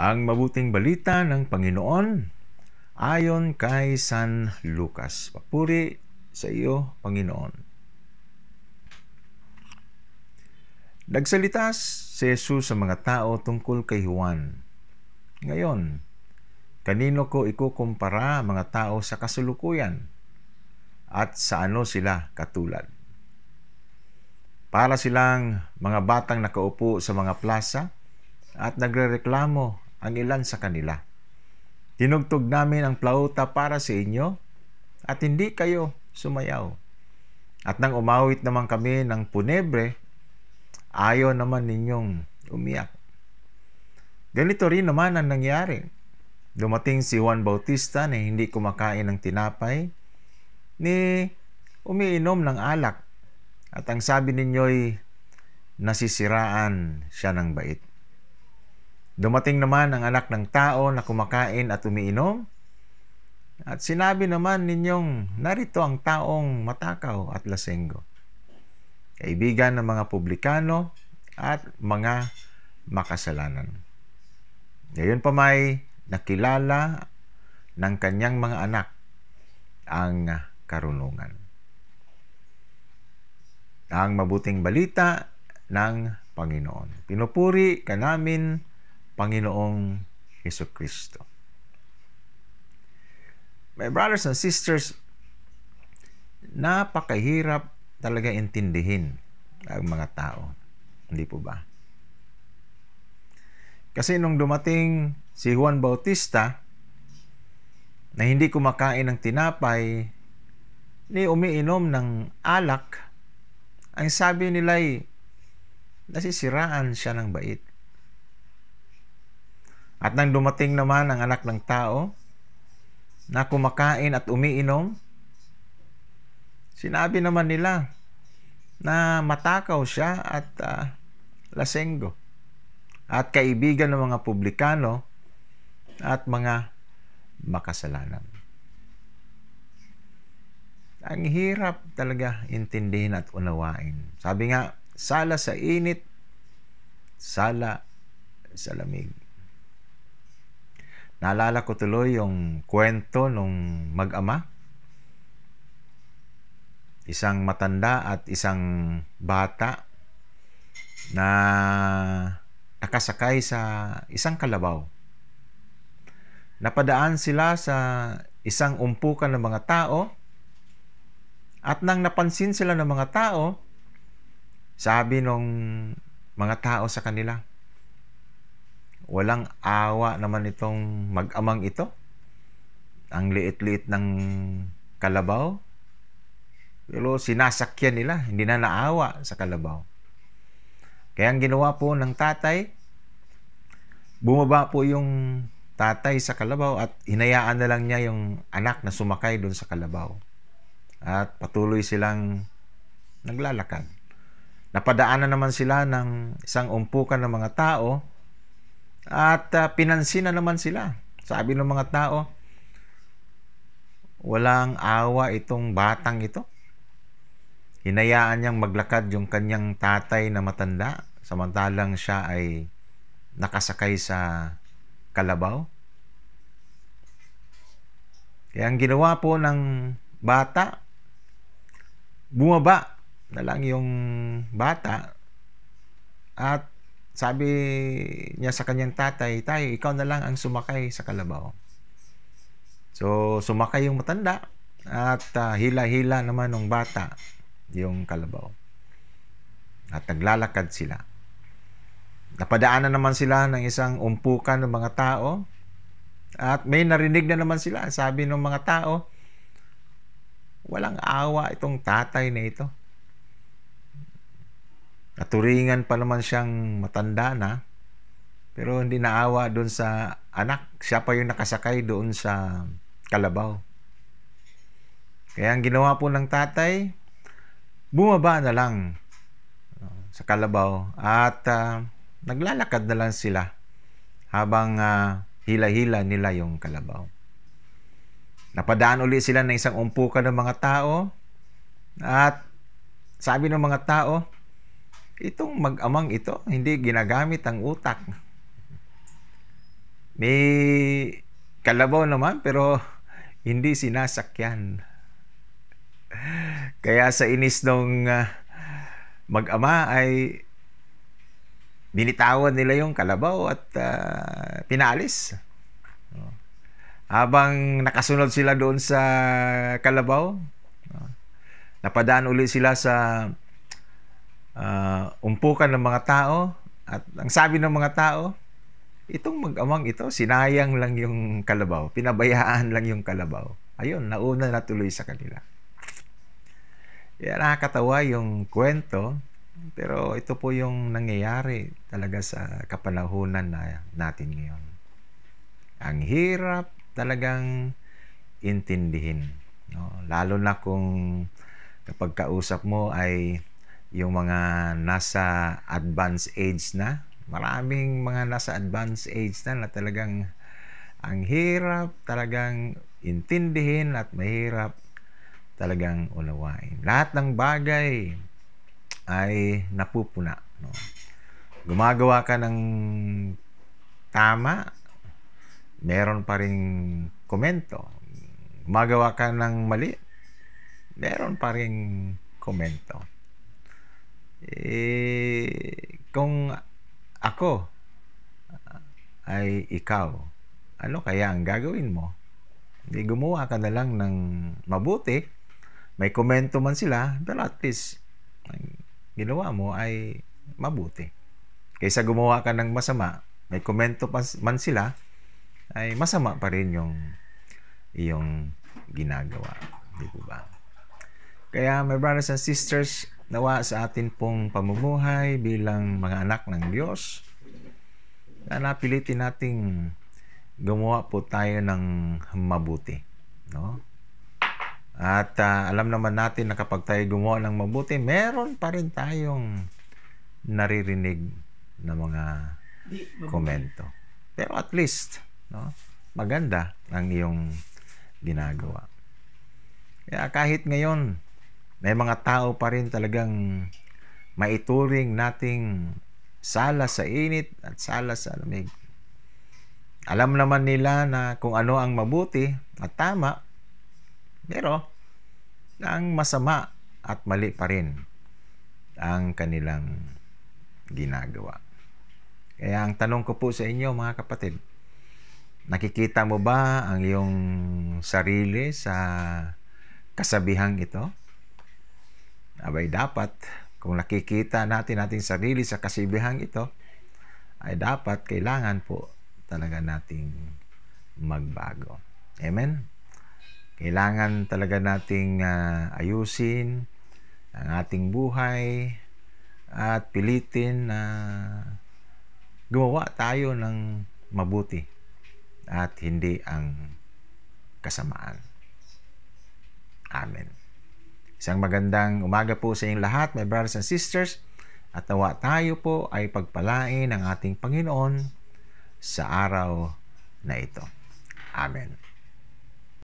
Ang mabuting balita ng Panginoon ayon kay San Lucas. Papuri sa iyo, Panginoon. Nagsalitas si Jesus sa mga tao tungkol kay Juan. Ngayon, kanino ko ikukumpara ang mga tao sa kasulukuyan? At sa ano sila katulad? Para silang mga batang nakaupo sa mga plaza at nagrereklamo ang ilan sa kanila. Tinugtog namin ang plauta para sa inyo at hindi kayo sumayaw. At nang umawit naman kami ng punebre, ayaw naman ninyong umiyak. Ganito rin naman ang nangyari. Dumating si Juan Bautista na hindi kumakain ng tinapay, ni umiinom ng alak, at ang sabi ninyo'y nasisiraan siya ng bait. Dumating naman ang anak ng tao na kumakain at umiinom. At sinabi naman ninyong, narito ang taong matakaw at lasenggo. Kaibigan ng mga publikano at mga makasalanan. Ngayon pa may nakilala ng kanyang mga anak ang karunungan. Ang mabuting balita ng Panginoon. Pinupuri ka namin, Panginoong Heso Kristo. My brothers and sisters, napakahirap talaga intindihin ang mga tao. Hindi po ba? Kasi nung dumating si Juan Bautista na hindi kumakain ng tinapay, ni umiinom ng alak, ang sabi nila'y nasisiraan siya ng bait. At nang dumating naman ang anak ng tao na kumakain at umiinom, sinabi naman nila na matakaw siya at uh, lasenggo at kaibigan ng mga publikano at mga makasalanan. Ang hirap talaga intindihin at unawain. Sabi nga, sala sa init, sala sa lamig. Naalala ko tuloy yung kwento nung mag-ama. Isang matanda at isang bata na nakasakay sa isang kalabaw. Napadaan sila sa isang umpukan ng mga tao at nang napansin sila ng mga tao, sabi nung mga tao sa kanila, Walang awa naman itong mag-amang ito. Ang liit-liit ng kalabaw. Pero sinasakyan nila, hindi na naawa sa kalabaw. Kaya ang ginawa po ng tatay, bumaba po yung tatay sa kalabaw at hinayaan na lang niya yung anak na sumakay doon sa kalabaw. At patuloy silang naglalakad. Napadaanan naman sila ng isang umpukan ng mga tao at uh, pinansin na naman sila. Sabi ng mga tao, walang awa itong batang ito. Hinayaan niyang maglakad yung kanyang tatay na matanda samantalang siya ay nakasakay sa kalabaw. Kaya ang ginawa po ng bata, bumaba na lang yung bata at sabi niya sa kanyang tatay, tayo, ikaw na lang ang sumakay sa kalabaw. So, sumakay yung matanda at uh, hila-hila naman ng bata yung kalabaw. At naglalakad sila. Napadaanan naman sila ng isang umpukan ng mga tao at may narinig na naman sila. Sabi ng mga tao, walang awa itong tatay na ito. Naturingan pa naman siyang matanda na. Pero hindi naawa doon sa anak. Siya pa yung nakasakay doon sa kalabaw. Kaya ang ginawa po ng tatay, bumaba na lang ah, sa kalabaw at uh, naglalakad na lang sila habang uh, hila-hila nila yung kalabaw. Napadaan uli sila ng isang umpukan ng mga tao at sabi ng mga tao, Itong mag-amang ito, hindi ginagamit ang utak. May kalabaw naman pero hindi sinasakyan. Kaya sa inis nung ah, mag-ama ay binitawan nila yung kalabaw at uh, ah, pinalis. No. Habang nakasunod sila doon sa kalabaw, ah, napadaan uli sila sa uh, umpukan ng mga tao at ang sabi ng mga tao, itong mag-amang ito, sinayang lang yung kalabaw, pinabayaan lang yung kalabaw. Ayun, nauna na tuloy sa kanila. Kaya nakakatawa yung kwento, pero ito po yung nangyayari talaga sa kapanahunan na natin ngayon. Ang hirap talagang intindihin. No? Lalo na kung kapag kausap mo ay yung mga nasa advanced age na. Maraming mga nasa advanced age na na talagang ang hirap talagang intindihin at mahirap talagang unawain. Lahat ng bagay ay napupuna. No? Gumagawa ka ng tama, meron pa rin komento. Gumagawa ka ng mali, meron pa rin komento eh, kung ako ah, ay ikaw, ano kaya ang gagawin mo? Hindi gumawa ka na lang ng mabuti. May komento man sila, pero at least ang ginawa mo ay mabuti. Kaysa gumawa ka ng masama, may komento man sila, ay masama pa rin yung iyong ginagawa. Di ba? Kaya my brothers and sisters, Nawa sa atin pong pamumuhay bilang mga anak ng Diyos na napilitin nating gumawa po tayo ng mabuti. No? At uh, alam naman natin na kapag tayo gumawa ng mabuti, meron pa rin tayong naririnig na mga komento. Pero at least, no, maganda ang iyong ginagawa. Kaya kahit ngayon, may mga tao pa rin talagang maituring nating sala sa init at sala sa lamig. Alam naman nila na kung ano ang mabuti at tama, pero ang masama at mali pa rin ang kanilang ginagawa. Kaya ang tanong ko po sa inyo mga kapatid, nakikita mo ba ang iyong sarili sa kasabihang ito? Abay dapat kung nakikita natin ating sarili sa kasibihang ito, ay dapat kailangan po talaga nating magbago. Amen? Kailangan talaga nating uh, ayusin ang ating buhay at pilitin na uh, gumawa tayo ng mabuti at hindi ang kasamaan. Amen. Isang magandang umaga po sa inyong lahat, my brothers and sisters. At nawa tayo po ay pagpalain ng ating Panginoon sa araw na ito. Amen.